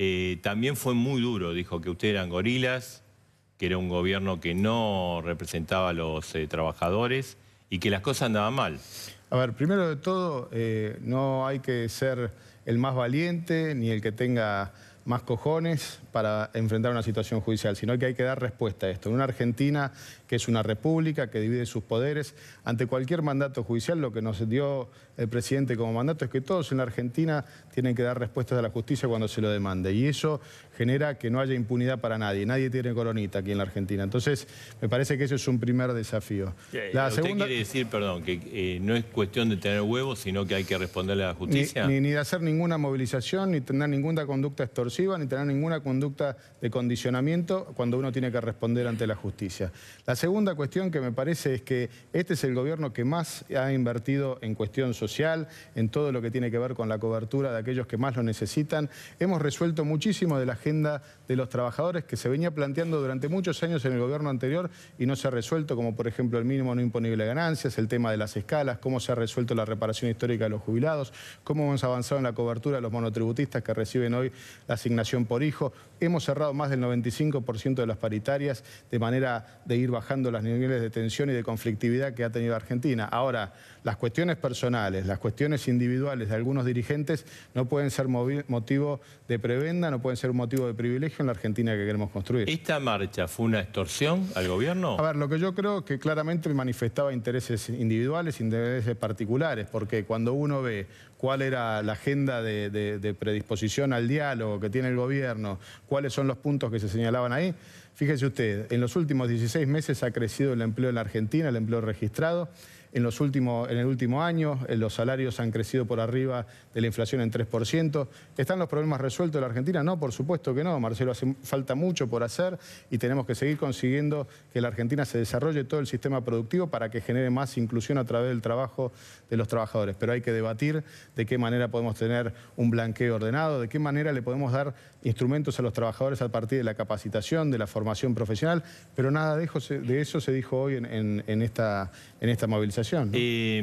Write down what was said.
Eh, también fue muy duro, dijo que ustedes eran gorilas, que era un gobierno que no representaba a los eh, trabajadores y que las cosas andaban mal. A ver, primero de todo, eh, no hay que ser el más valiente ni el que tenga más cojones para enfrentar una situación judicial, sino que hay que dar respuesta a esto. En una Argentina que es una república, que divide sus poderes, ante cualquier mandato judicial lo que nos dio el presidente como mandato es que todos en la Argentina tienen que dar respuestas a la justicia cuando se lo demande. Y eso genera que no haya impunidad para nadie. Nadie tiene coronita aquí en la Argentina. Entonces, me parece que eso es un primer desafío. La ¿Usted segunda... quiere decir, perdón, que eh, no es cuestión de tener huevos, sino que hay que responderle a la justicia? Ni, ni de hacer ninguna movilización, ni tener ninguna conducta extorsiva ni tener ninguna conducta de condicionamiento cuando uno tiene que responder ante la justicia. La segunda cuestión que me parece es que este es el gobierno que más ha invertido en cuestión social, en todo lo que tiene que ver con la cobertura de aquellos que más lo necesitan. Hemos resuelto muchísimo de la agenda de los trabajadores que se venía planteando durante muchos años en el gobierno anterior y no se ha resuelto, como por ejemplo el mínimo no imponible de ganancias, el tema de las escalas, cómo se ha resuelto la reparación histórica de los jubilados, cómo hemos avanzado en la cobertura de los monotributistas que reciben hoy las por hijo. Hemos cerrado más del 95% de las paritarias de manera de ir bajando los niveles de tensión y de conflictividad que ha tenido Argentina. Ahora, las cuestiones personales, las cuestiones individuales de algunos dirigentes no pueden ser motivo de prebenda, no pueden ser un motivo de privilegio en la Argentina que queremos construir. ¿Esta marcha fue una extorsión al gobierno? A ver, lo que yo creo que claramente manifestaba intereses individuales, intereses particulares, porque cuando uno ve cuál era la agenda de, predisposición al diálogo tiene el gobierno, cuáles son los puntos que se señalaban ahí. Fíjese usted, en los últimos 16 meses ha crecido el empleo en la Argentina, el empleo registrado, en, los en el último año, eh, los salarios han crecido por arriba de la inflación en 3%. ¿Están los problemas resueltos en la Argentina? No, por supuesto que no, Marcelo, hace falta mucho por hacer y tenemos que seguir consiguiendo que la Argentina se desarrolle todo el sistema productivo para que genere más inclusión a través del trabajo de los trabajadores. Pero hay que debatir de qué manera podemos tener un blanqueo ordenado, de qué manera le podemos dar instrumentos a los trabajadores a partir de la capacitación, de la formación profesional, pero nada de eso se dijo hoy en esta, en esta movilización. Gracias.